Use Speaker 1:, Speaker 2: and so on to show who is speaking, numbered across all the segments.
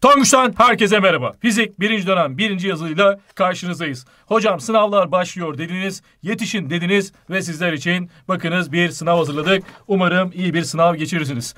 Speaker 1: Tonguç'tan herkese merhaba. Fizik birinci dönem birinci yazıyla karşınızdayız. Hocam sınavlar başlıyor dediniz, yetişin dediniz ve sizler için bakınız bir sınav hazırladık. Umarım iyi bir sınav geçirirsiniz.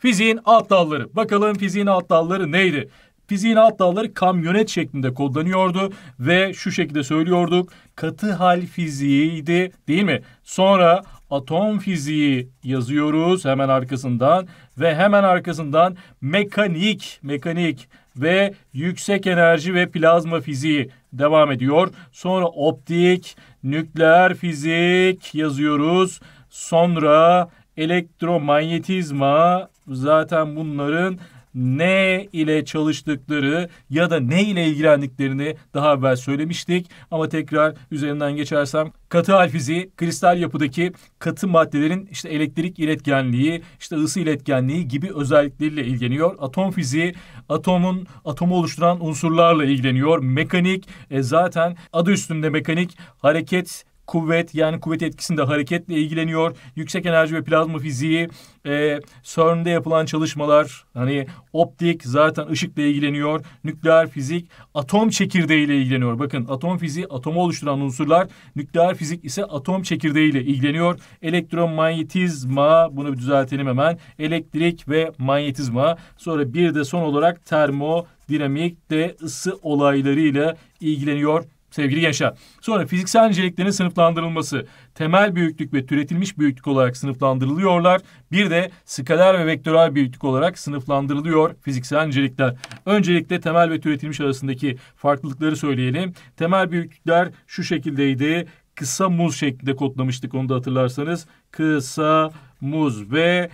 Speaker 1: Fiziğin alt dalları. Bakalım fiziğin alt dalları neydi? Fiziğin alt dalları kamyonet şeklinde kodlanıyordu ve şu şekilde söylüyorduk. Katı hal fiziğiydi değil mi? Sonra atom fiziği yazıyoruz hemen arkasından ve hemen arkasından mekanik, mekanik ve yüksek enerji ve plazma fiziği devam ediyor. Sonra optik, nükleer fizik yazıyoruz. Sonra elektromanyetizma zaten bunların ne ile çalıştıkları ya da ne ile ilgilendiklerini daha evvel söylemiştik. Ama tekrar üzerinden geçersem katı hal fiziği kristal yapıdaki katı maddelerin işte elektrik iletkenliği, işte ısı iletkenliği gibi özellikleriyle ilgileniyor. Atom fiziği atomun atomu oluşturan unsurlarla ilgileniyor. Mekanik e, zaten adı üstünde mekanik hareket kuvvet yani kuvvet etkisinde hareketle ilgileniyor. Yüksek enerji ve plazma fiziği, e, CERN'de yapılan çalışmalar, hani optik zaten ışıkla ilgileniyor. Nükleer fizik atom çekirdeğiyle ilgileniyor. Bakın atom fiziği atomu oluşturan unsurlar, nükleer fizik ise atom çekirdeğiyle ilgileniyor. Elektromanyetizma bunu bir düzeltelim hemen. Elektrik ve manyetizma. Sonra bir de son olarak termodinamik de ısı olaylarıyla ilgileniyor sevgili gençler. Sonra fiziksel niceliklerin sınıflandırılması. Temel büyüklük ve türetilmiş büyüklük olarak sınıflandırılıyorlar. Bir de skaler ve vektörel büyüklük olarak sınıflandırılıyor fiziksel nicelikler. Öncelikle temel ve türetilmiş arasındaki farklılıkları söyleyelim. Temel büyüklükler şu şekildeydi. Kısa muz şeklinde kodlamıştık onu da hatırlarsanız. Kısa muz ve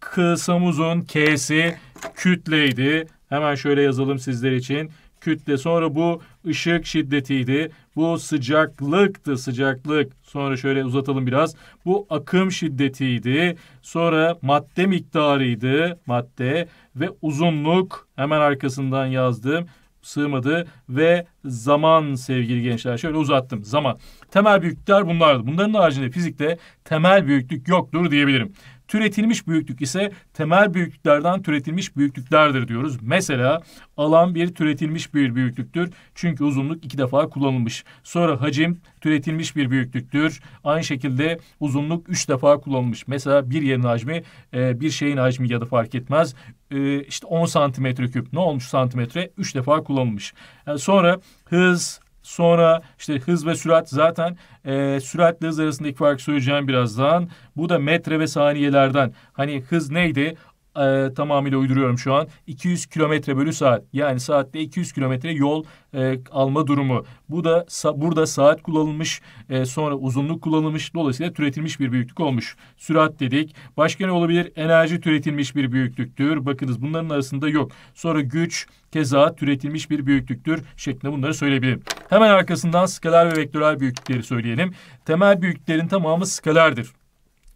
Speaker 1: kısa muzun K'si kütleydi. Hemen şöyle yazalım sizler için kütle, sonra bu ışık şiddetiydi, bu sıcaklıktı, sıcaklık. Sonra şöyle uzatalım biraz. Bu akım şiddetiydi, sonra madde miktarıydı, madde ve uzunluk hemen arkasından yazdım sığmadı ve zaman sevgili gençler şöyle uzattım zaman. Temel büyüklükler bunlardı. Bunların haricinde fizikte temel büyüklük yoktur diyebilirim. Türetilmiş büyüklük ise temel büyüklüklerden türetilmiş büyüklüklerdir diyoruz. Mesela alan bir türetilmiş bir büyüklüktür. Çünkü uzunluk iki defa kullanılmış. Sonra hacim türetilmiş bir büyüklüktür. Aynı şekilde uzunluk üç defa kullanılmış. Mesela bir yerin hacmi e, bir şeyin hacmi ya da fark etmez. E, işte 10 santimetre küp. Ne olmuş santimetre? Üç defa kullanılmış. E, sonra hız, Sonra işte hız ve sürat zaten e, süratle hız arasındaki farkı söyleyeceğim birazdan. Bu da metre ve saniyelerden. Hani hız neydi? e, tamamıyla uyduruyorum şu an. 200 kilometre bölü saat yani saatte 200 kilometre yol e, alma durumu. Bu da sa, burada saat kullanılmış e, sonra uzunluk kullanılmış dolayısıyla türetilmiş bir büyüklük olmuş. Sürat dedik. Başka ne olabilir? Enerji türetilmiş bir büyüklüktür. Bakınız bunların arasında yok. Sonra güç keza türetilmiş bir büyüklüktür şeklinde bunları söyleyebilirim. Hemen arkasından skalar ve vektörel büyüklükleri söyleyelim. Temel büyüklüklerin tamamı skalardır.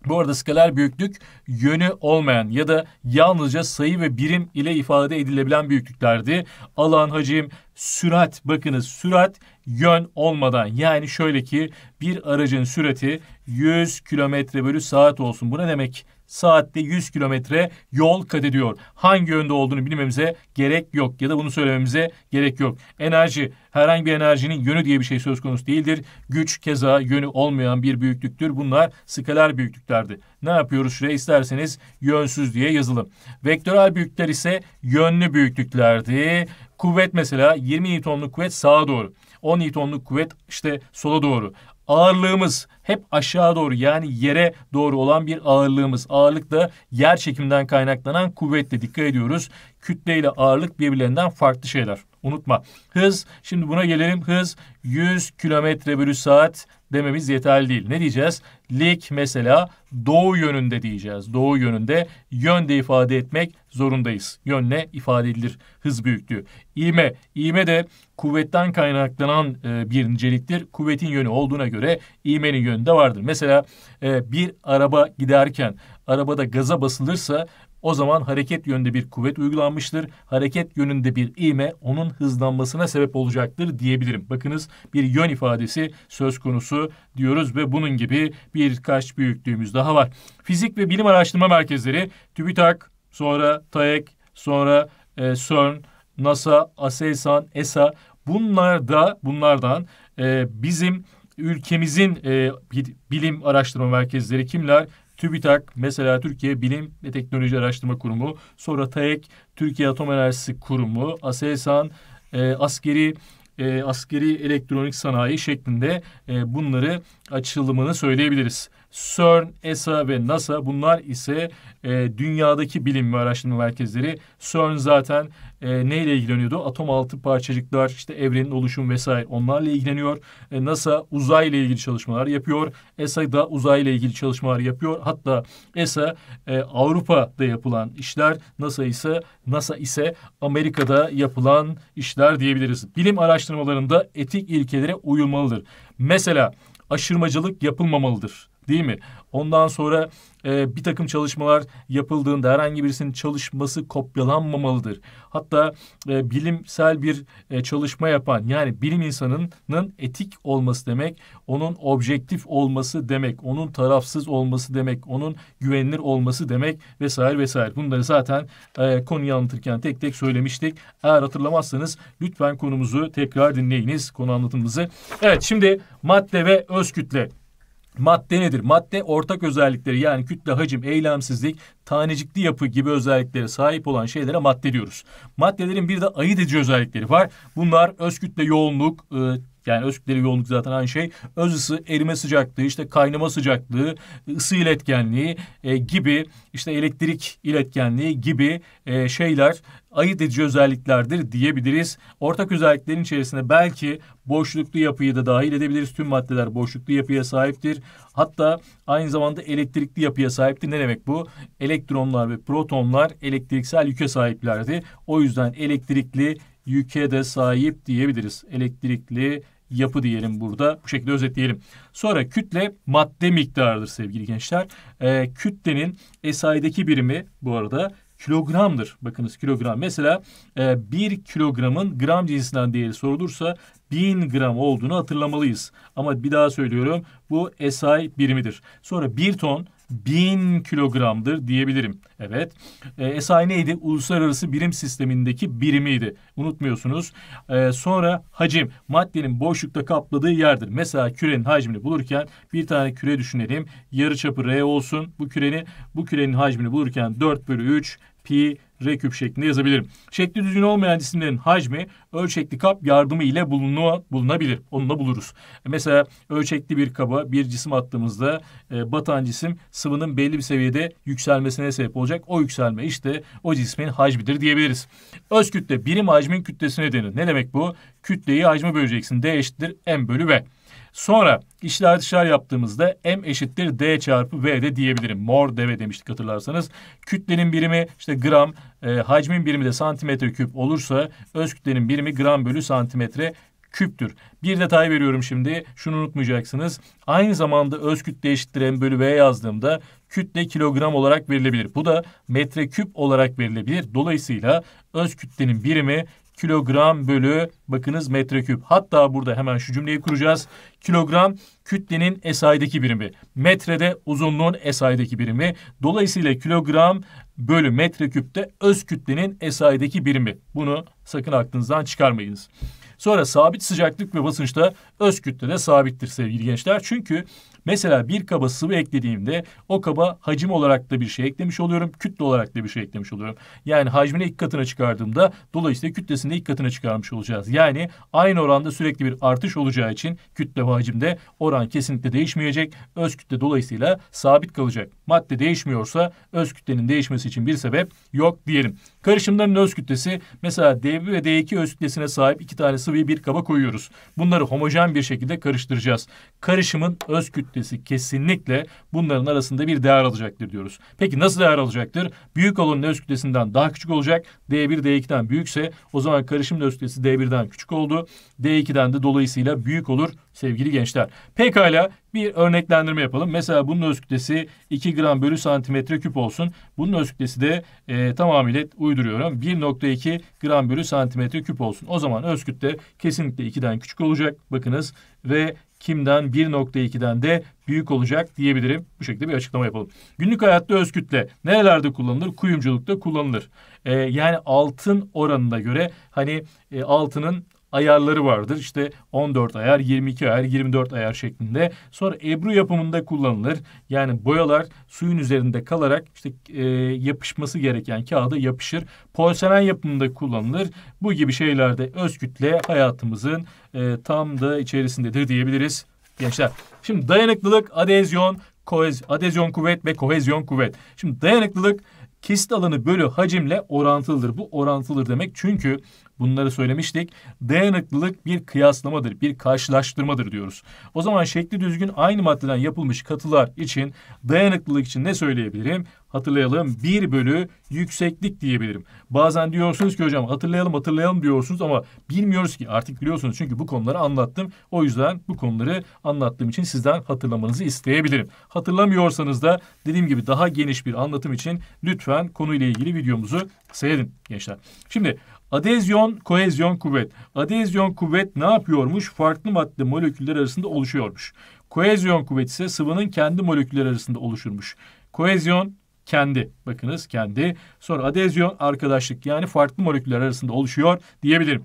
Speaker 1: Bu arada skaler büyüklük yönü olmayan ya da yalnızca sayı ve birim ile ifade edilebilen büyüklüklerdi. Alan, hacim, sürat bakınız sürat yön olmadan yani şöyle ki bir aracın sürati 100 km bölü saat olsun. Bu ne demek? saatte 100 kilometre yol kat ediyor. Hangi yönde olduğunu bilmemize gerek yok ya da bunu söylememize gerek yok. Enerji herhangi bir enerjinin yönü diye bir şey söz konusu değildir. Güç keza yönü olmayan bir büyüklüktür. Bunlar skaler büyüklüklerdi. Ne yapıyoruz şuraya isterseniz yönsüz diye yazalım. Vektörel büyüklükler ise yönlü büyüklüklerdi. Kuvvet mesela 20 Newton'luk kuvvet sağa doğru. 10 Newton'luk kuvvet işte sola doğru ağırlığımız hep aşağı doğru yani yere doğru olan bir ağırlığımız. Ağırlık da yer çekiminden kaynaklanan kuvvetle dikkat ediyoruz. Kütle ile ağırlık birbirlerinden farklı şeyler. Unutma. Hız, şimdi buna gelelim. Hız 100 kilometre bölü saat dememiz yeterli değil. Ne diyeceğiz? Lik mesela doğu yönünde diyeceğiz. Doğu yönünde yönde ifade etmek zorundayız. Yönle ifade edilir hız büyüklüğü. İğme, iğme de kuvvetten kaynaklanan e, bir niceliktir. Kuvvetin yönü olduğuna göre iğmenin yönü de vardır. Mesela e, bir araba giderken arabada gaza basılırsa o zaman hareket yönünde bir kuvvet uygulanmıştır. Hareket yönünde bir iğme onun hızlanmasına sebep olacaktır diyebilirim. Bakınız bir yön ifadesi söz konusu diyoruz ve bunun gibi birkaç büyüklüğümüz daha var. Fizik ve Bilim Araştırma Merkezleri TÜBİTAK, sonra TAEK, sonra e, CERN, NASA, ASELSAN, ESA bunlar da bunlardan e, bizim ülkemizin e, bilim araştırma merkezleri kimler? TÜBİTAK mesela Türkiye Bilim ve Teknoloji Araştırma Kurumu, sonra TAEK Türkiye Atom Enerjisi Kurumu, ASELSAN e, askeri e, askeri elektronik sanayi şeklinde e, bunları açılımını söyleyebiliriz. CERN, ESA ve NASA bunlar ise e, dünyadaki bilim ve araştırma merkezleri. CERN zaten e, neyle ilgileniyordu? Atom altı parçacıklar, işte evrenin oluşum vesaire onlarla ilgileniyor. E, NASA uzayla ilgili çalışmalar yapıyor. ESA da uzayla ilgili çalışmalar yapıyor. Hatta ESA e, Avrupa'da yapılan işler, NASA ise NASA ise Amerika'da yapılan işler diyebiliriz. Bilim araştırmalarında etik ilkelere uyulmalıdır. Mesela aşırmacılık yapılmamalıdır değil mi? Ondan sonra e, bir takım çalışmalar yapıldığında herhangi birisinin çalışması kopyalanmamalıdır. Hatta e, bilimsel bir e, çalışma yapan yani bilim insanının etik olması demek, onun objektif olması demek, onun tarafsız olması demek, onun güvenilir olması demek vesaire vesaire. Bunları zaten e, konuyu anlatırken tek tek söylemiştik. Eğer hatırlamazsanız lütfen konumuzu tekrar dinleyiniz, konu anlatımımızı. Evet şimdi madde ve öz kütle. Madde nedir? Madde ortak özellikleri yani kütle, hacim, eylemsizlik, tanecikli yapı gibi özelliklere sahip olan şeylere madde diyoruz. Maddelerin bir de ayırt edici özellikleri var. Bunlar öz kütle yoğunluk, e, yani özkütleli yoğunluk zaten aynı şey. Öz ısı, erime sıcaklığı, işte kaynama sıcaklığı, ısı iletkenliği e, gibi işte elektrik iletkenliği gibi e, şeyler ayırt edici özelliklerdir diyebiliriz. Ortak özelliklerin içerisinde belki boşluklu yapıyı da dahil edebiliriz. Tüm maddeler boşluklu yapıya sahiptir. Hatta aynı zamanda elektrikli yapıya sahiptir. Ne demek bu? Elektronlar ve protonlar elektriksel yüke sahiplerdi. O yüzden elektrikli yüke de sahip diyebiliriz. Elektrikli yapı diyelim burada. Bu şekilde özetleyelim. Sonra kütle madde miktarıdır sevgili gençler. E, kütlenin SI'deki birimi bu arada kilogramdır. Bakınız kilogram. Mesela e, bir kilogramın gram cinsinden değeri sorulursa 1000 gram olduğunu hatırlamalıyız. Ama bir daha söylüyorum bu SI birimidir. Sonra bir ton bin kilogramdır diyebilirim. Evet. E, SI neydi? Uluslararası birim sistemindeki birimiydi. Unutmuyorsunuz. E, sonra hacim. Maddenin boşlukta kapladığı yerdir. Mesela kürenin hacmini bulurken bir tane küre düşünelim. Yarı çapı R olsun. Bu küreni bu kürenin hacmini bulurken 4 bölü 3 pi r küp şeklinde yazabilirim. Şekli düzgün olmayan cisimlerin hacmi ölçekli kap yardımı ile bulunu, bulunabilir. Onunla buluruz. E, mesela ölçekli bir kaba bir cisim attığımızda e, batan cisim sıvının belli bir seviyede yükselmesine sebep olacak. O yükselme işte o cismin hacmidir diyebiliriz. Öz kütle birim hacmin kütlesine denir. Ne demek bu? Kütleyi hacme böleceksin. D eşittir m bölü v. Sonra işler dışlar yaptığımızda m eşittir d çarpı v de diyebilirim. Mor deve demiştik hatırlarsanız. Kütlenin birimi işte gram, e, hacmin birimi de santimetre küp olursa öz kütlenin birimi gram bölü santimetre küptür. Bir detay veriyorum şimdi. Şunu unutmayacaksınız. Aynı zamanda öz kütle eşittir m bölü v yazdığımda kütle kilogram olarak verilebilir. Bu da metreküp olarak verilebilir. Dolayısıyla öz kütlenin birimi kilogram bölü bakınız metreküp. Hatta burada hemen şu cümleyi kuracağız. Kilogram kütlenin SI'deki birimi. Metrede uzunluğun SI'deki birimi. Dolayısıyla kilogram bölü metreküpte öz kütlenin SI'deki birimi. Bunu sakın aklınızdan çıkarmayınız. Sonra sabit sıcaklık ve basınçta öz kütle de sabittir sevgili gençler. Çünkü mesela bir kaba sıvı eklediğimde o kaba hacim olarak da bir şey eklemiş oluyorum. Kütle olarak da bir şey eklemiş oluyorum. Yani hacmini iki katına çıkardığımda dolayısıyla kütlesini de iki katına çıkarmış olacağız. Yani aynı oranda sürekli bir artış olacağı için kütle ve hacimde oran kesinlikle değişmeyecek. Öz kütle dolayısıyla sabit kalacak. Madde değişmiyorsa öz kütlenin değişmesi için bir sebep yok diyelim. Karışımların öz kütlesi mesela D1 ve D2 öz kütlesine sahip iki tanesi sıvıyı bir kaba koyuyoruz. Bunları homojen bir şekilde karıştıracağız. Karışımın öz kütlesi kesinlikle bunların arasında bir değer alacaktır diyoruz. Peki nasıl değer alacaktır? Büyük olanın öz kütlesinden daha küçük olacak. D1 D2'den büyükse o zaman karışımın öz kütlesi D1'den küçük oldu. D2'den de dolayısıyla büyük olur sevgili gençler. Pekala bir örneklendirme yapalım. Mesela bunun öz kütlesi 2 gram bölü santimetre küp olsun. Bunun öz kütlesi de e, tamamıyla uyduruyorum. 1.2 gram bölü santimetre küp olsun. O zaman öz kütle kesinlikle 2'den küçük olacak. Bakınız ve kimden 1.2'den de büyük olacak diyebilirim. Bu şekilde bir açıklama yapalım. Günlük hayatta öz kütle nerelerde kullanılır? Kuyumculukta kullanılır. Ee, yani altın oranına göre hani e, altının ayarları vardır. İşte 14 ayar, 22 ayar, 24 ayar şeklinde. Sonra ebru yapımında kullanılır. Yani boyalar suyun üzerinde kalarak işte e, yapışması gereken kağıda yapışır. Porselen yapımında kullanılır. Bu gibi şeylerde öz kütle hayatımızın e, tam da içerisindedir diyebiliriz gençler. Şimdi dayanıklılık, adezyon, kohez, adezyon kuvvet ve kohezyon kuvvet. Şimdi dayanıklılık Kesit alanı bölü hacimle orantılıdır. Bu orantılıdır demek çünkü bunları söylemiştik. Dayanıklılık bir kıyaslamadır, bir karşılaştırmadır diyoruz. O zaman şekli düzgün aynı maddeden yapılmış katılar için dayanıklılık için ne söyleyebilirim? hatırlayalım 1 bölü yükseklik diyebilirim. Bazen diyorsunuz ki hocam hatırlayalım hatırlayalım diyorsunuz ama bilmiyoruz ki artık biliyorsunuz çünkü bu konuları anlattım. O yüzden bu konuları anlattığım için sizden hatırlamanızı isteyebilirim. Hatırlamıyorsanız da dediğim gibi daha geniş bir anlatım için lütfen konuyla ilgili videomuzu seyredin gençler. Şimdi Adezyon, kohezyon kuvvet. Adezyon kuvvet ne yapıyormuş? Farklı madde moleküller arasında oluşuyormuş. Kohezyon kuvvet ise sıvının kendi moleküller arasında oluşurmuş. Kohezyon kendi. Bakınız kendi. Sonra adezyon arkadaşlık yani farklı moleküller arasında oluşuyor diyebilirim.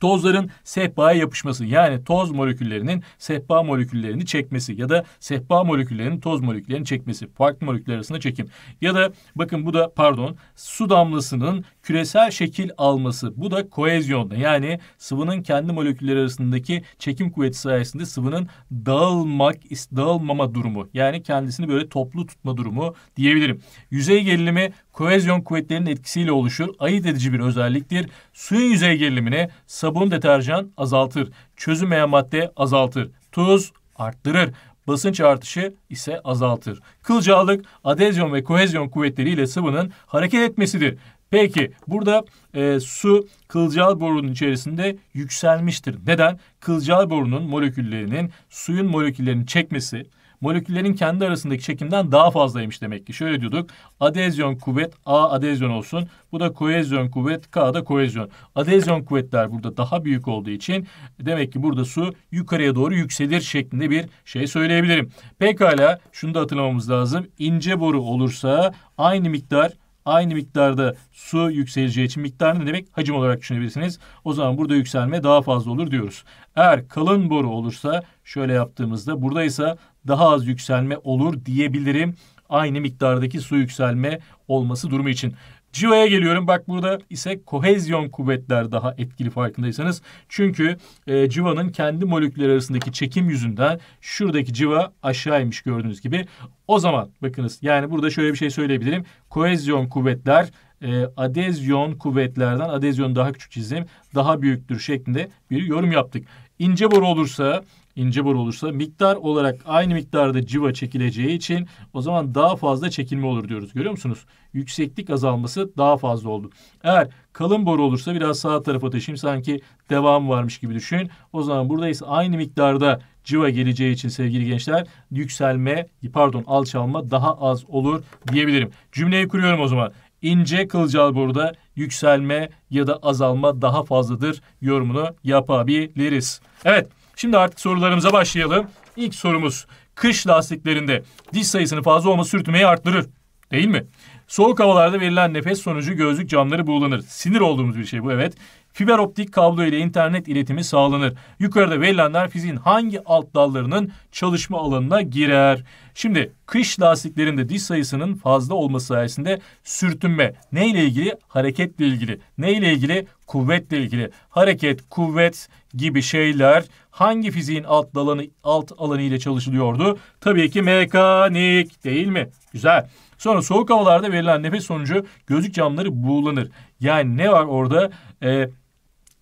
Speaker 1: Tozların sehpaya yapışması yani toz moleküllerinin sehpa moleküllerini çekmesi ya da sehpa moleküllerinin toz moleküllerini çekmesi. Farklı moleküller arasında çekim. Ya da bakın bu da pardon su damlasının küresel şekil alması. Bu da koezyonda yani sıvının kendi moleküller arasındaki çekim kuvveti sayesinde sıvının dağılmak, dağılmama durumu. Yani kendisini böyle toplu tutma durumu diyebilirim. Yüzey gerilimi kohezyon kuvvetlerinin etkisiyle oluşur, ayırt edici bir özelliktir. Suyun yüzey gerilimini sabun deterjan azaltır, çözünmeyen madde azaltır, tuz arttırır. Basınç artışı ise azaltır. Kılcallık, adezyon ve kohezyon kuvvetleriyle sıvının hareket etmesidir. Peki burada e, su kılcal borunun içerisinde yükselmiştir. Neden? Kılcal borunun moleküllerinin suyun moleküllerini çekmesi, moleküllerin kendi arasındaki çekimden daha fazlaymış demek ki. Şöyle diyorduk. Adezyon kuvvet A adezyon olsun. Bu da kohezyon kuvvet K da kohezyon. Adezyon kuvvetler burada daha büyük olduğu için demek ki burada su yukarıya doğru yükselir şeklinde bir şey söyleyebilirim. Pekala şunu da hatırlamamız lazım. İnce boru olursa aynı miktar aynı miktarda su yükseleceği için miktarını demek hacim olarak düşünebilirsiniz. O zaman burada yükselme daha fazla olur diyoruz. Eğer kalın boru olursa şöyle yaptığımızda buradaysa daha az yükselme olur diyebilirim. Aynı miktardaki su yükselme olması durumu için. Civa'ya geliyorum. Bak burada ise kohezyon kuvvetler daha etkili farkındaysanız. Çünkü e, civanın kendi moleküller arasındaki çekim yüzünden şuradaki civa aşağıymış gördüğünüz gibi. O zaman bakınız yani burada şöyle bir şey söyleyebilirim. Kohezyon kuvvetler e, adezyon kuvvetlerden adezyon daha küçük çizim daha büyüktür şeklinde bir yorum yaptık. İnce boru olursa ince boru olursa miktar olarak aynı miktarda civa çekileceği için o zaman daha fazla çekilme olur diyoruz. Görüyor musunuz? Yükseklik azalması daha fazla oldu. Eğer kalın boru olursa biraz sağ tarafa taşıyayım sanki devam varmış gibi düşün. O zaman buradayız aynı miktarda civa geleceği için sevgili gençler yükselme pardon alçalma daha az olur diyebilirim. Cümleyi kuruyorum o zaman. İnce kılcal boruda yükselme ya da azalma daha fazladır yorumunu yapabiliriz. Evet Şimdi artık sorularımıza başlayalım. İlk sorumuz kış lastiklerinde diş sayısını fazla olması sürtünmeyi arttırır. Değil mi? Soğuk havalarda verilen nefes sonucu gözlük camları bulanır. Sinir olduğumuz bir şey bu evet. Fiber optik kablo ile internet iletimi sağlanır. Yukarıda verilenler fiziğin hangi alt dallarının çalışma alanına girer? Şimdi kış lastiklerinde diş sayısının fazla olması sayesinde sürtünme neyle ilgili? Hareketle ilgili. Neyle ilgili? kuvvetle ilgili hareket, kuvvet gibi şeyler hangi fiziğin alt alanı alt alanı ile çalışılıyordu? Tabii ki mekanik değil mi? Güzel. Sonra soğuk havalarda verilen nefes sonucu gözlük camları buğulanır. Yani ne var orada? Ee,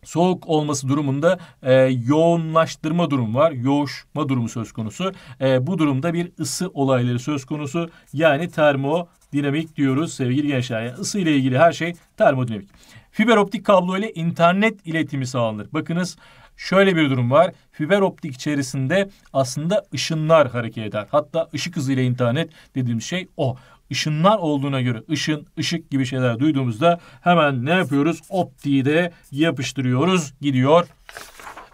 Speaker 1: soğuk olması durumunda e, yoğunlaştırma durumu var. Yoğuşma durumu söz konusu. E, bu durumda bir ısı olayları söz konusu. Yani termodinamik diyoruz sevgili gençler. Yani ısı ile ilgili her şey termodinamik. Fiber optik kablo ile internet iletimi sağlanır. Bakınız şöyle bir durum var. Fiber optik içerisinde aslında ışınlar hareket eder. Hatta ışık hızıyla internet dediğimiz şey o. Işınlar olduğuna göre ışın, ışık gibi şeyler duyduğumuzda hemen ne yapıyoruz? Optiği de yapıştırıyoruz. Gidiyor.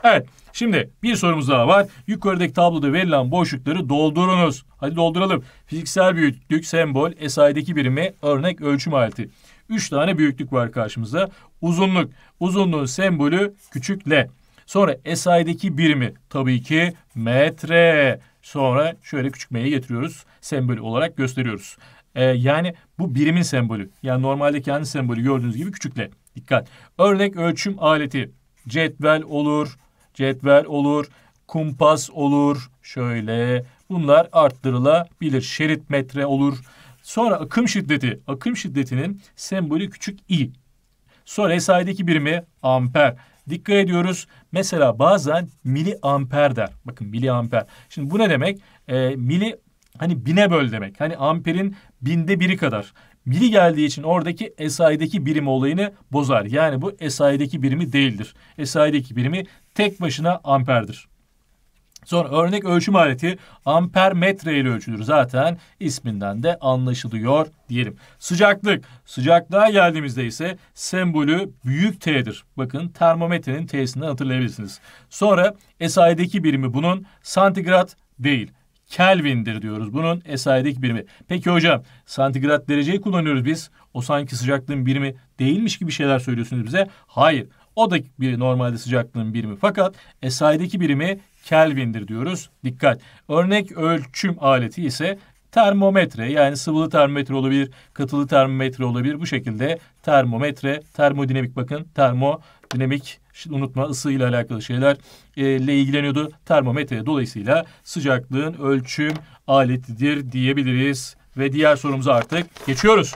Speaker 1: Evet. Şimdi bir sorumuz daha var. Yukarıdaki tabloda verilen boşlukları doldurunuz. Hadi dolduralım. Fiziksel büyüklük, sembol, SI'deki birimi, örnek ölçüm aleti. Üç tane büyüklük var karşımıza. Uzunluk. Uzunluğun sembolü küçük L. Sonra SI'deki birimi tabii ki metre. Sonra şöyle küçük m'ye getiriyoruz. Sembolü olarak gösteriyoruz. Ee, yani bu birimin sembolü. Yani normalde kendi sembolü gördüğünüz gibi küçük L. Dikkat. Örnek ölçüm aleti. Cetvel olur. Cetvel olur. Kumpas olur. Şöyle. Bunlar arttırılabilir. Şerit metre olur. Sonra akım şiddeti. Akım şiddetinin sembolü küçük i. Sonra SI'deki birimi amper. Dikkat ediyoruz. Mesela bazen mili amper der. Bakın mili amper. Şimdi bu ne demek? E, mili hani bine böl demek. Hani amperin binde biri kadar. Mili geldiği için oradaki SI'deki birim olayını bozar. Yani bu SI'deki birimi değildir. SI'deki birimi tek başına amperdir. Sonra örnek ölçüm aleti amper metre ile ölçülür zaten isminden de anlaşılıyor diyelim. Sıcaklık. Sıcaklığa geldiğimizde ise sembolü büyük T'dir. Bakın termometrenin T'sinden hatırlayabilirsiniz. Sonra SI'deki birimi bunun santigrat değil. Kelvin'dir diyoruz. Bunun SI'deki birimi. Peki hocam santigrat dereceyi kullanıyoruz biz. O sanki sıcaklığın birimi değilmiş gibi şeyler söylüyorsunuz bize. Hayır. O da bir normalde sıcaklığın birimi. Fakat SI'deki birimi Kelvin'dir diyoruz. Dikkat. Örnek ölçüm aleti ise termometre yani sıvılı termometre olabilir, katılı termometre olabilir. Bu şekilde termometre, termodinamik bakın termodinamik unutma ısı ile alakalı şeyler e, ile ilgileniyordu. Termometre dolayısıyla sıcaklığın ölçüm aletidir diyebiliriz. Ve diğer sorumuza artık geçiyoruz.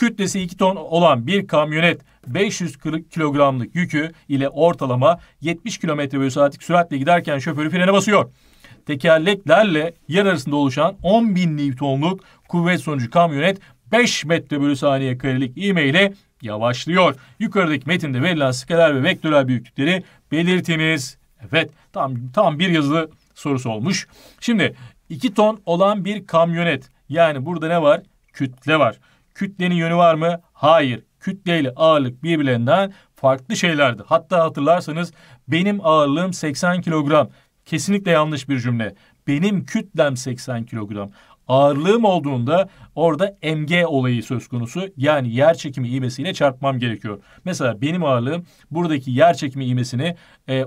Speaker 1: Kütlesi 2 ton olan bir kamyonet 500 kilogramlık yükü ile ortalama 70 km bölü saatlik süratle giderken şoförü frene basıyor. Tekerleklerle yer arasında oluşan 10 bin Newton'luk kuvvet sonucu kamyonet 5 metre bölü saniye karelik ivmeyle yavaşlıyor. Yukarıdaki metinde verilen skaler ve vektörel büyüklükleri belirtiniz. Evet tam, tam bir yazılı sorusu olmuş. Şimdi 2 ton olan bir kamyonet yani burada ne var? Kütle var. Kütlenin yönü var mı? Hayır. Kütle ile ağırlık birbirlerinden farklı şeylerdi. Hatta hatırlarsanız benim ağırlığım 80 kilogram. Kesinlikle yanlış bir cümle. Benim kütlem 80 kilogram. Ağırlığım olduğunda orada MG olayı söz konusu. Yani yer çekimi ivmesiyle çarpmam gerekiyor. Mesela benim ağırlığım buradaki yer çekimi ivmesini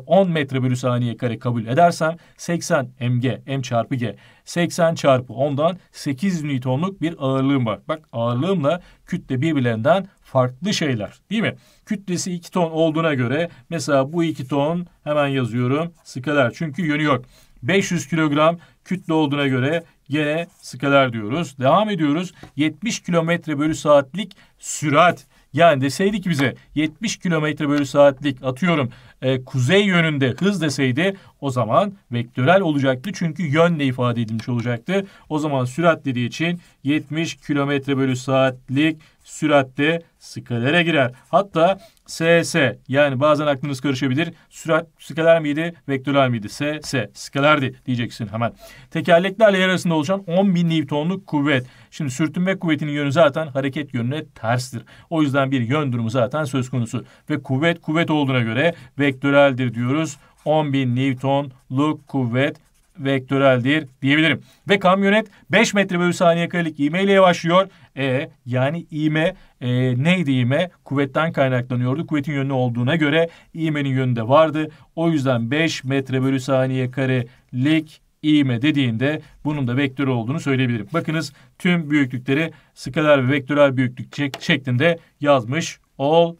Speaker 1: 10 e, metre bölü saniye kare kabul edersem 80 MG, M çarpı G. 80 çarpı 10'dan 8 Newton'luk bir ağırlığım var. Bak ağırlığımla kütle birbirlerinden farklı şeyler değil mi? Kütlesi 2 ton olduğuna göre mesela bu 2 ton hemen yazıyorum skaler çünkü yönü yok. 500 kilogram kütle olduğuna göre yere skaler diyoruz. Devam ediyoruz. 70 kilometre bölü saatlik sürat. Yani deseydi ki bize 70 kilometre bölü saatlik atıyorum e, kuzey yönünde hız deseydi o zaman vektörel olacaktı. Çünkü yönle ifade edilmiş olacaktı. O zaman sürat dediği için 70 kilometre bölü saatlik süratte Skalere girer. Hatta SS yani bazen aklınız karışabilir. Sürat skaler miydi, vektörler miydi? SS skalerdi diyeceksin hemen. Tekerleklerle yer arasında oluşan 10 bin Newton'luk kuvvet. Şimdi sürtünme kuvvetinin yönü zaten hareket yönüne terstir. O yüzden bir yön durumu zaten söz konusu. Ve kuvvet kuvvet olduğuna göre vektöreldir diyoruz. 10 bin Newton'luk kuvvet vektöreldir diyebilirim. Ve kamyonet 5 metre bölü saniye karelik ivme ile yavaşlıyor. E, yani ime e, neydi ime Kuvvetten kaynaklanıyordu. Kuvvetin yönü olduğuna göre ime'nin yönü de vardı. O yüzden 5 metre bölü saniye karelik ime dediğinde bunun da vektör olduğunu söyleyebilirim. Bakınız tüm büyüklükleri skaler ve vektörel büyüklük şeklinde yazmış oldu.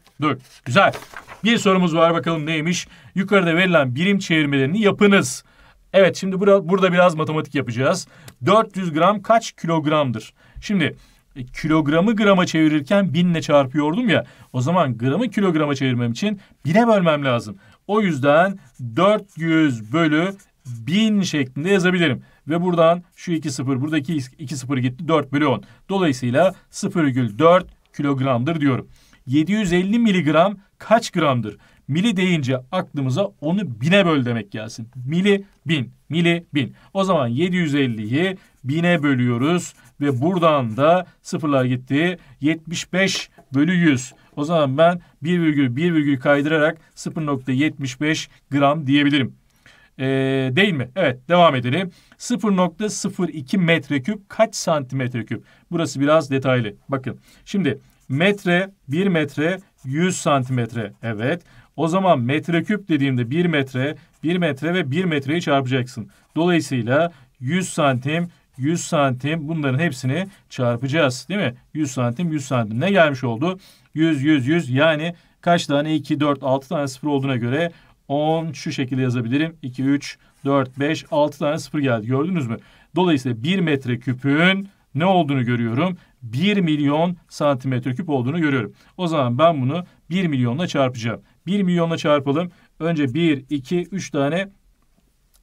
Speaker 1: Güzel. Bir sorumuz var bakalım neymiş? Yukarıda verilen birim çevirmelerini yapınız. Evet şimdi bura, burada biraz matematik yapacağız. 400 gram kaç kilogramdır? Şimdi e, kilogramı grama çevirirken binle çarpıyordum ya. O zaman gramı kilograma çevirmem için bine bölmem lazım. O yüzden 400 bölü 1000 şeklinde yazabilirim. Ve buradan şu 2 sıfır, buradaki 2 sıfır gitti 4 bölü 10. Dolayısıyla 0,4 kilogramdır diyorum. 750 miligram kaç gramdır? Mili deyince aklımıza onu bine böl demek gelsin. Mili bin, mili bin. O zaman 750'yi bine bölüyoruz ve buradan da sıfırlar gitti. 75 bölü 100. O zaman ben 1 virgül 1 virgül kaydırarak 0.75 gram diyebilirim. Ee, değil mi? Evet devam edelim. 0.02 metreküp kaç santimetreküp? Burası biraz detaylı. Bakın şimdi metre 1 metre 100 santimetre. Evet. O zaman metreküp dediğimde 1 metre, 1 metre ve 1 metreyi çarpacaksın. Dolayısıyla 100 santim, 100 santim bunların hepsini çarpacağız değil mi? 100 santim, 100 santim. Ne gelmiş oldu? 100, 100, 100 yani kaç tane 2, 4, 6 tane sıfır olduğuna göre 10 şu şekilde yazabilirim. 2, 3, 4, 5, 6 tane sıfır geldi. Gördünüz mü? Dolayısıyla 1 metre küpün ne olduğunu görüyorum. 1 milyon santimetre küp olduğunu görüyorum. O zaman ben bunu 1 milyonla çarpacağım. 1 milyonla çarpalım. Önce 1, 2, 3 tane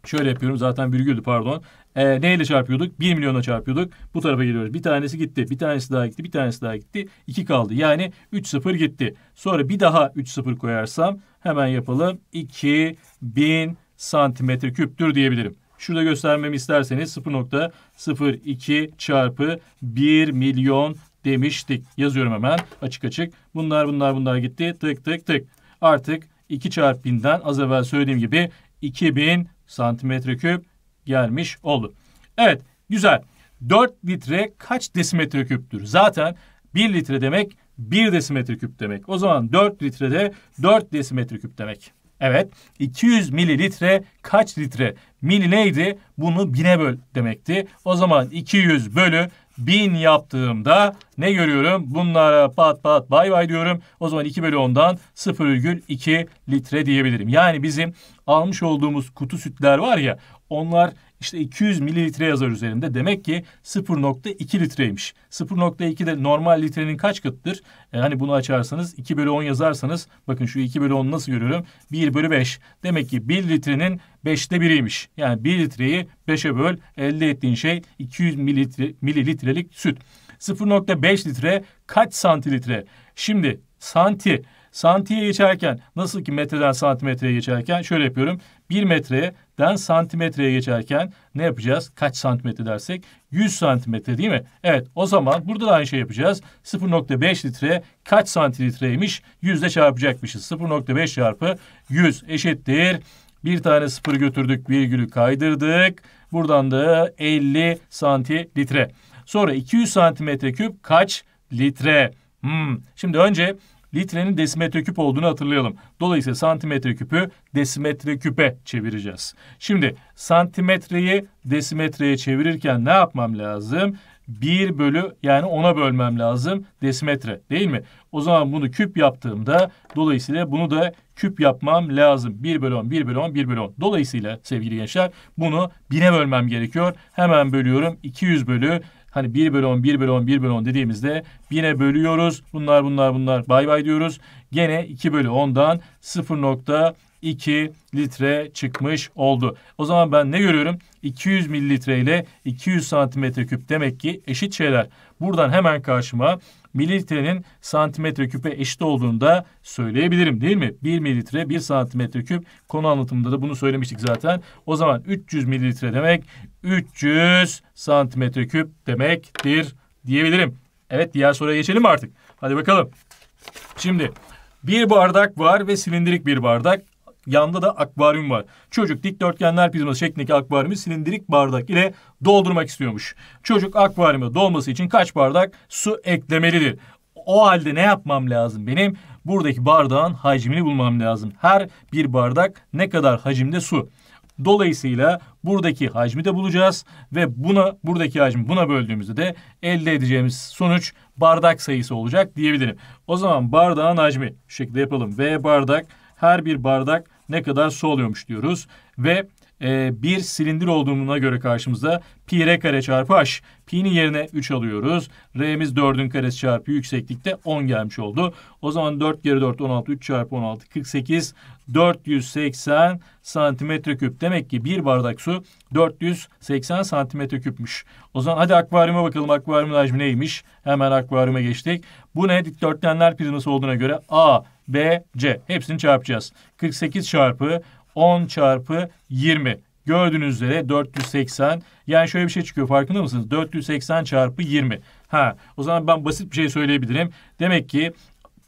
Speaker 1: şöyle yapıyorum. Zaten virgüldü pardon. E, neyle çarpıyorduk? 1 milyonla çarpıyorduk. Bu tarafa geliyoruz. Bir tanesi gitti. Bir tanesi daha gitti. Bir tanesi daha gitti. 2 kaldı. Yani 3 sıfır gitti. Sonra bir daha 3 sıfır koyarsam hemen yapalım. 2 bin santimetre küptür diyebilirim. Şurada göstermemi isterseniz 0.02 çarpı 1 milyon demiştik. Yazıyorum hemen açık açık. Bunlar bunlar bunlar gitti. Tık tık tık artık 2 çarpı 1000'den az evvel söylediğim gibi 2000 santimetre küp gelmiş oldu. Evet güzel. 4 litre kaç desimetre küptür? Zaten 1 litre demek 1 desimetre küp demek. O zaman 4 litre de 4 desimetre küp demek. Evet 200 mililitre kaç litre? Mili neydi? Bunu bine böl demekti. O zaman 200 bölü 1000 yaptığımda ne görüyorum? Bunlara pat pat bay bay diyorum. O zaman 2 bölü 10'dan 0,2 litre diyebilirim. Yani bizim almış olduğumuz kutu sütler var ya onlar işte 200 mililitre yazar üzerinde. Demek ki 0.2 litreymiş. 0.2 de normal litrenin kaç katıdır? E, hani bunu açarsanız 2 bölü 10 yazarsanız bakın şu 2 bölü 10 nasıl görüyorum? 1 bölü 5. Demek ki 1 litrenin 5'te 1'iymiş. Yani 1 litreyi 5'e böl elde ettiğin şey 200 mililitre, mililitrelik süt. 0.5 litre kaç santilitre? Şimdi santi santiye geçerken nasıl ki metreden santimetreye geçerken şöyle yapıyorum. 1 metreden santimetreye geçerken ne yapacağız? Kaç santimetre dersek 100 santimetre değil mi? Evet o zaman burada da aynı şey yapacağız. 0.5 litre kaç santilitreymiş? 100 ile çarpacakmışız. 0.5 çarpı 100 eşittir. Bir tane sıfır götürdük virgülü kaydırdık. Buradan da 50 santilitre. Sonra 200 santimetre küp kaç litre? Hmm. Şimdi önce litrenin desimetre küp olduğunu hatırlayalım. Dolayısıyla santimetre küpü desimetre küpe çevireceğiz. Şimdi santimetreyi desimetreye çevirirken ne yapmam lazım? 1 bölü yani 10'a bölmem lazım desimetre değil mi? O zaman bunu küp yaptığımda dolayısıyla bunu da küp yapmam lazım. 1 bölü 10, 1 bölü 10, 1 bölü 10. Dolayısıyla sevgili gençler bunu 1000'e bölmem gerekiyor. Hemen bölüyorum 200 bölü Hani 1 bölü 10, 1 bölü 10, 1 bölü 10 dediğimizde yine bölüyoruz. Bunlar bunlar bunlar bay bay diyoruz. Gene 2 bölü 10'dan 0.2 litre çıkmış oldu. O zaman ben ne görüyorum? 200 mililitre ile 200 santimetre küp demek ki eşit şeyler. Buradan hemen karşıma mililitrenin santimetre küpe eşit olduğunda söyleyebilirim değil mi? 1 mililitre 1 santimetre küp konu anlatımında da bunu söylemiştik zaten. O zaman 300 mililitre demek 300 santimetre küp demektir diyebilirim. Evet diğer soruya geçelim mi artık? Hadi bakalım. Şimdi bir bardak var ve silindirik bir bardak. Yanda da akvaryum var. Çocuk dikdörtgenler prizması şeklindeki akvaryumu silindirik bardak ile doldurmak istiyormuş. Çocuk akvaryumu dolması için kaç bardak su eklemelidir? O halde ne yapmam lazım benim? Buradaki bardağın hacmini bulmam lazım. Her bir bardak ne kadar hacimde su? Dolayısıyla buradaki hacmi de bulacağız ve buna buradaki hacmi buna böldüğümüzde de elde edeceğimiz sonuç bardak sayısı olacak diyebilirim. O zaman bardağın hacmi şu şekilde yapalım. V bardak her bir bardak ne kadar su alıyormuş diyoruz. Ve e, bir silindir olduğuna göre karşımızda pi r kare çarpı h. Pi'nin yerine 3 alıyoruz. R'miz 4'ün karesi çarpı yükseklikte 10 gelmiş oldu. O zaman 4 geri 4 16 3 çarpı 16 48 480 santimetre küp. Demek ki bir bardak su 480 santimetre küpmüş. O zaman hadi akvaryuma bakalım akvaryumun hacmi neymiş? Hemen akvaryuma geçtik. Bu ne? Dikdörtgenler prizması olduğuna göre A B, C. Hepsini çarpacağız. 48 çarpı 10 çarpı 20. Gördüğünüz üzere 480. Yani şöyle bir şey çıkıyor farkında mısınız? 480 çarpı 20. Ha, o zaman ben basit bir şey söyleyebilirim. Demek ki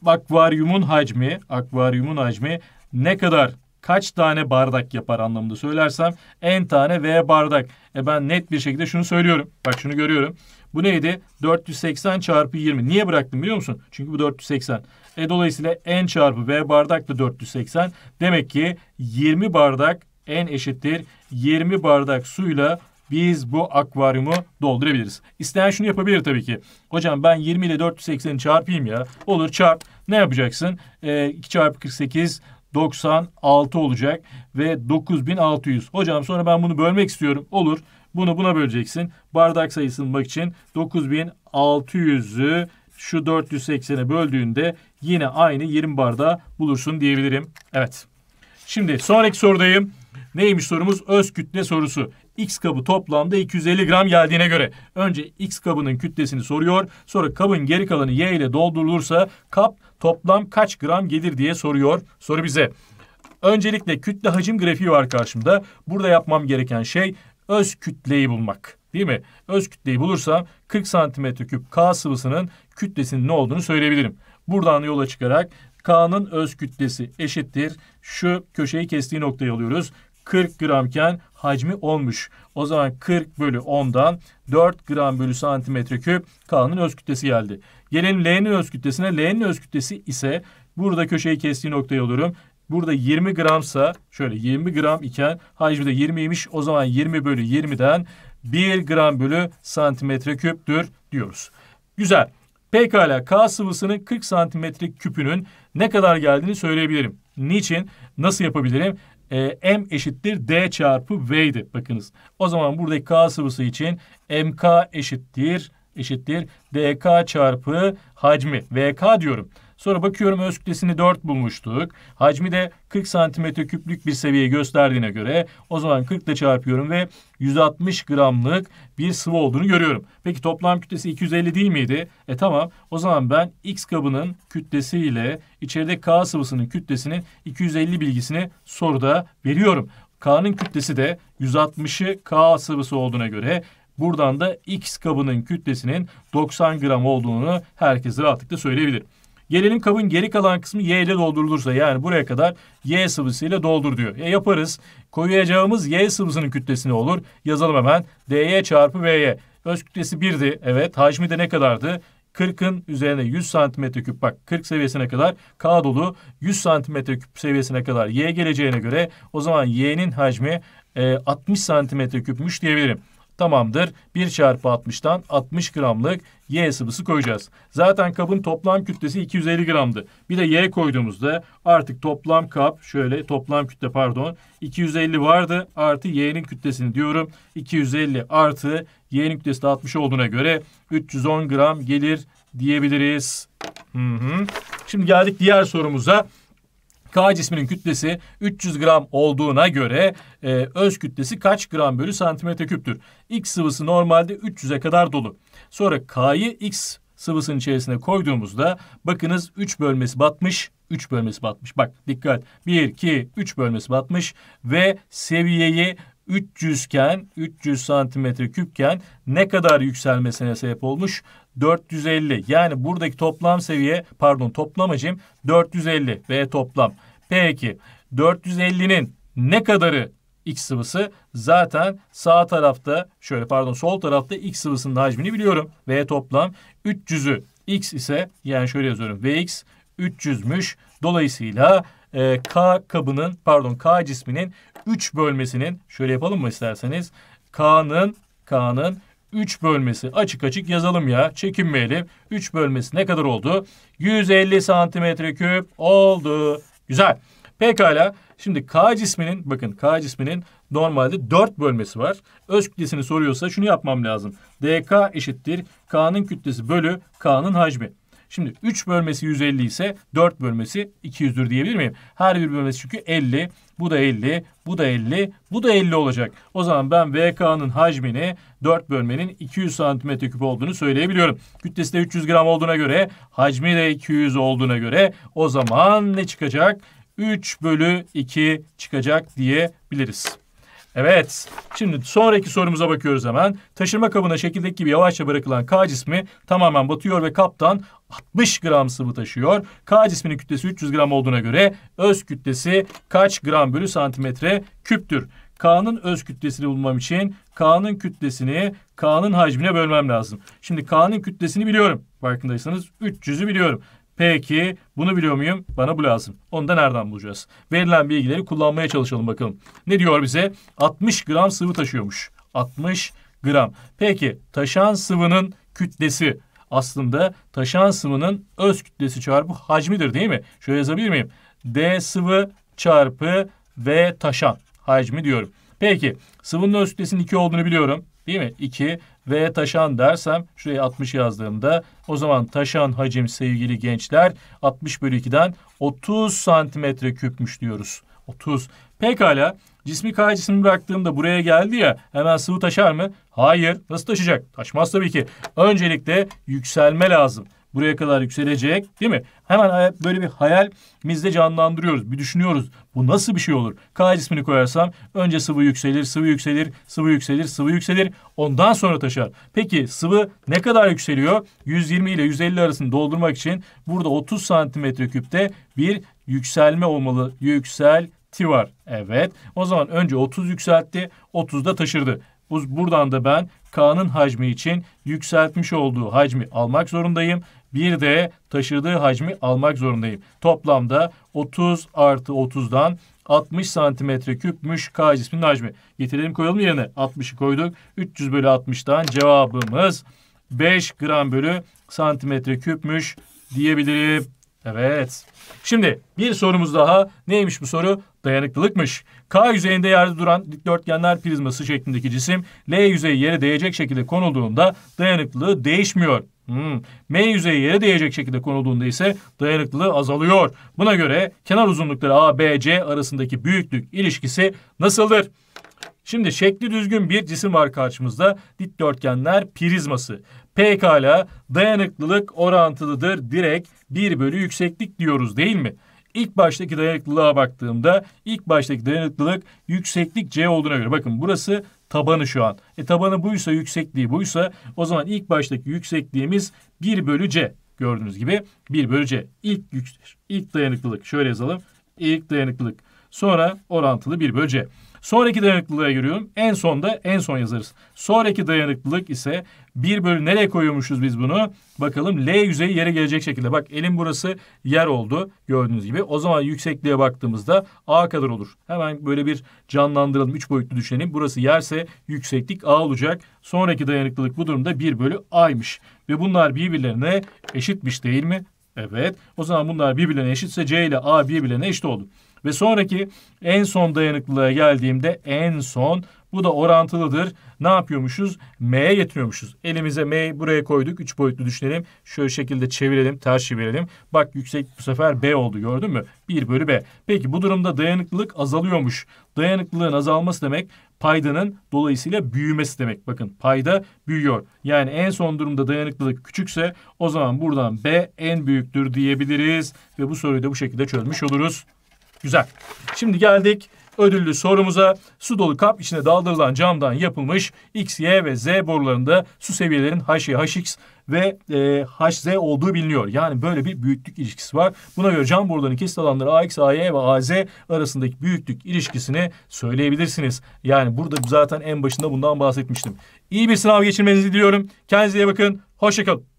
Speaker 1: akvaryumun hacmi, akvaryumun hacmi ne kadar kaç tane bardak yapar anlamında söylersem en tane V bardak. E ben net bir şekilde şunu söylüyorum. Bak şunu görüyorum. Bu neydi? 480 çarpı 20. Niye bıraktım biliyor musun? Çünkü bu 480. E dolayısıyla N çarpı B bardak da 480. Demek ki 20 bardak N eşittir. 20 bardak suyla biz bu akvaryumu doldurabiliriz. İsteyen şunu yapabilir tabii ki. Hocam ben 20 ile 480'i çarpayım ya. Olur çarp. Ne yapacaksın? Ee, 2 çarpı 48 96 olacak ve 9600. Hocam sonra ben bunu bölmek istiyorum. Olur. Bunu buna böleceksin. Bardak sayısını bulmak için 9600'ü şu 480'e böldüğünde yine aynı 20 bardağı bulursun diyebilirim. Evet. Şimdi sonraki sorudayım. Neymiş sorumuz? Öz kütle sorusu. X kabı toplamda 250 gram geldiğine göre önce X kabının kütlesini soruyor. Sonra kabın geri kalanı Y ile doldurulursa kap toplam kaç gram gelir diye soruyor. Soru bize. Öncelikle kütle hacim grafiği var karşımda. Burada yapmam gereken şey öz kütleyi bulmak. Değil mi? Öz kütleyi bulursam 40 santimetre küp K sıvısının kütlesinin ne olduğunu söyleyebilirim. Buradan yola çıkarak K'nın öz kütlesi eşittir. Şu köşeyi kestiği noktayı alıyoruz. 40 gramken hacmi olmuş. O zaman 40 bölü 10'dan 4 gram bölü santimetre küp K'nın öz kütlesi geldi. Gelelim L'nin öz kütlesine. L'nin öz kütlesi ise burada köşeyi kestiği noktayı alıyorum burada 20 gramsa şöyle 20 gram iken hacmi de 20'ymiş. O zaman 20 bölü 20'den 1 gram bölü santimetre küptür diyoruz. Güzel. Pekala K sıvısının 40 santimetre küpünün ne kadar geldiğini söyleyebilirim. Niçin? Nasıl yapabilirim? Ee, M eşittir D çarpı V Bakınız. O zaman buradaki K sıvısı için MK eşittir eşittir DK çarpı hacmi. VK diyorum. Sonra bakıyorum öz kütlesini 4 bulmuştuk. Hacmi de 40 santimetre küplük bir seviye gösterdiğine göre o zaman 40 ile çarpıyorum ve 160 gramlık bir sıvı olduğunu görüyorum. Peki toplam kütlesi 250 değil miydi? E tamam o zaman ben X kabının kütlesiyle içeride K sıvısının kütlesinin 250 bilgisini soruda veriyorum. K'nın kütlesi de 160'ı K sıvısı olduğuna göre buradan da X kabının kütlesinin 90 gram olduğunu herkes rahatlıkla söyleyebilir. Gelelim kabın geri kalan kısmı Y ile doldurulursa yani buraya kadar Y sıvısıyla doldur diyor. E yaparız. Koyacağımız Y sıvısının kütlesi ne olur? Yazalım hemen. DY çarpı VY. Öz kütlesi 1'di. Evet. Hacmi de ne kadardı? 40'ın üzerine 100 santimetre küp bak 40 seviyesine kadar K dolu 100 santimetre küp seviyesine kadar Y geleceğine göre o zaman Y'nin hacmi e, 60 santimetre küpmüş diyebilirim tamamdır. 1 çarpı 60'tan 60 gramlık Y sıvısı koyacağız. Zaten kabın toplam kütlesi 250 gramdı. Bir de Y koyduğumuzda artık toplam kap şöyle toplam kütle pardon 250 vardı artı Y'nin kütlesini diyorum. 250 artı Y'nin kütlesi de 60 olduğuna göre 310 gram gelir diyebiliriz. Hı hı. Şimdi geldik diğer sorumuza. K cisminin kütlesi 300 gram olduğuna göre e, öz kütlesi kaç gram bölü santimetre küptür? X sıvısı normalde 300'e kadar dolu. Sonra K'yı X sıvısının içerisine koyduğumuzda bakınız 3 bölmesi batmış, 3 bölmesi batmış. Bak dikkat 1, 2, 3 bölmesi batmış ve seviyeyi 300 iken 300 santimetre küpken ne kadar yükselmesine sebep olmuş? 450. Yani buradaki toplam seviye pardon toplam hacim 450 ve toplam. Peki 450'nin ne kadarı X sıvısı zaten sağ tarafta şöyle pardon sol tarafta X sıvısının hacmini biliyorum. V toplam 300'ü X ise yani şöyle yazıyorum Vx 300'müş. Dolayısıyla e, K kabının pardon K cisminin 3 bölmesinin şöyle yapalım mı isterseniz K'nın K'nın 3 bölmesi açık açık yazalım ya çekinmeyelim. 3 bölmesi ne kadar oldu? 150 santimetre küp oldu. Güzel. Pekala. Şimdi K cisminin bakın K cisminin normalde 4 bölmesi var. Öz kütlesini soruyorsa şunu yapmam lazım. DK eşittir K'nın kütlesi bölü K'nın hacmi. Şimdi 3 bölmesi 150 ise 4 bölmesi 200'dür diyebilir miyim? Her bir bölmesi çünkü 50. Bu da 50, bu da 50, bu da 50 olacak. O zaman ben VK'nın hacmini 4 bölmenin 200 santimetre küp olduğunu söyleyebiliyorum. Kütlesi de 300 gram olduğuna göre, hacmi de 200 olduğuna göre o zaman ne çıkacak? 3 bölü 2 çıkacak diyebiliriz. Evet. Şimdi sonraki sorumuza bakıyoruz hemen. Taşırma kabına şekildeki gibi yavaşça bırakılan K cismi tamamen batıyor ve kaptan 60 gram sıvı taşıyor. K cisminin kütlesi 300 gram olduğuna göre öz kütlesi kaç gram bölü santimetre küptür? K'nın öz kütlesini bulmam için K'nın kütlesini K'nın hacmine bölmem lazım. Şimdi K'nın kütlesini biliyorum. Farkındaysanız 300'ü biliyorum. Peki bunu biliyor muyum? Bana bu lazım. Onu da nereden bulacağız? Verilen bilgileri kullanmaya çalışalım bakalım. Ne diyor bize? 60 gram sıvı taşıyormuş. 60 gram. Peki taşan sıvının kütlesi aslında taşan sıvının öz kütlesi çarpı hacmidir değil mi? Şöyle yazabilir miyim? D sıvı çarpı V taşan hacmi diyorum. Peki sıvının öz kütlesinin 2 olduğunu biliyorum. Değil mi? 2 ve taşan dersem şuraya 60 yazdığımda o zaman taşan hacim sevgili gençler 60 bölü 2'den 30 santimetre küpmüş diyoruz. 30. Pekala cismi K cismi bıraktığımda buraya geldi ya hemen sıvı taşar mı? Hayır. Nasıl taşıyacak? Taşmaz tabii ki. Öncelikle yükselme lazım buraya kadar yükselecek değil mi? Hemen böyle bir hayal bizde canlandırıyoruz. Bir düşünüyoruz. Bu nasıl bir şey olur? K cismini koyarsam önce sıvı yükselir, sıvı yükselir, sıvı yükselir, sıvı yükselir. Ondan sonra taşar. Peki sıvı ne kadar yükseliyor? 120 ile 150 arasını doldurmak için burada 30 santimetre küpte bir yükselme olmalı. Yükselti var. Evet. O zaman önce 30 yükseltti, 30 da taşırdı. Buradan da ben K'nın hacmi için yükseltmiş olduğu hacmi almak zorundayım bir de taşıdığı hacmi almak zorundayım. Toplamda 30 artı 30'dan 60 santimetre küpmüş K cisminin hacmi. Getirelim koyalım yerine. 60'ı koyduk. 300 bölü 60'dan cevabımız 5 gram bölü santimetre küpmüş diyebilirim. Evet. Şimdi bir sorumuz daha. Neymiş bu soru? Dayanıklılıkmış. K yüzeyinde yerde duran dikdörtgenler prizması şeklindeki cisim L yüzeyi yere değecek şekilde konulduğunda dayanıklılığı değişmiyor. Hmm. M yüzeyi yere değecek şekilde konulduğunda ise dayanıklılığı azalıyor. Buna göre kenar uzunlukları A, B, C arasındaki büyüklük ilişkisi nasıldır? Şimdi şekli düzgün bir cisim var karşımızda. Dikdörtgenler prizması. Pekala dayanıklılık orantılıdır. Direkt 1 bölü yükseklik diyoruz değil mi? İlk baştaki dayanıklılığa baktığımda ilk baştaki dayanıklılık yükseklik C olduğuna göre. Bakın burası tabanı şu an. E tabanı buysa yüksekliği buysa o zaman ilk baştaki yüksekliğimiz 1 bölü c. Gördüğünüz gibi 1 bölü c. İlk, yük, ilk dayanıklılık şöyle yazalım. İlk dayanıklılık. Sonra orantılı 1 bölü c. Sonraki dayanıklılığa giriyorum. En sonda en son yazarız. Sonraki dayanıklılık ise 1 bölü nereye koyuyormuşuz biz bunu? Bakalım L yüzeyi yere gelecek şekilde. Bak elim burası yer oldu gördüğünüz gibi. O zaman yüksekliğe baktığımızda A kadar olur. Hemen böyle bir canlandıralım. Üç boyutlu düşünelim. Burası yerse yükseklik A olacak. Sonraki dayanıklılık bu durumda 1 bölü A'ymış. Ve bunlar birbirlerine eşitmiş değil mi? Evet. O zaman bunlar birbirlerine eşitse C ile A birbirlerine eşit oldu. Ve sonraki en son dayanıklılığa geldiğimde en son bu da orantılıdır. Ne yapıyormuşuz? M'ye getiriyormuşuz. Elimize M'yi buraya koyduk. Üç boyutlu düşünelim. Şöyle şekilde çevirelim. Ters çevirelim. Bak yüksek bu sefer B oldu gördün mü? 1 bölü B. Peki bu durumda dayanıklılık azalıyormuş. Dayanıklılığın azalması demek paydanın dolayısıyla büyümesi demek. Bakın payda büyüyor. Yani en son durumda dayanıklılık küçükse o zaman buradan B en büyüktür diyebiliriz. Ve bu soruyu da bu şekilde çözmüş oluruz. Güzel. Şimdi geldik ödüllü sorumuza. Su dolu kap içine daldırılan camdan yapılmış X, Y ve Z borularında su seviyelerin HY, HX ve e, HZ olduğu biliniyor. Yani böyle bir büyüklük ilişkisi var. Buna göre cam borularının kesit alanları AX, AY ve AZ arasındaki büyüklük ilişkisini söyleyebilirsiniz. Yani burada zaten en başında bundan bahsetmiştim. İyi bir sınav geçirmenizi diliyorum. Kendinize iyi bakın. Hoşçakalın.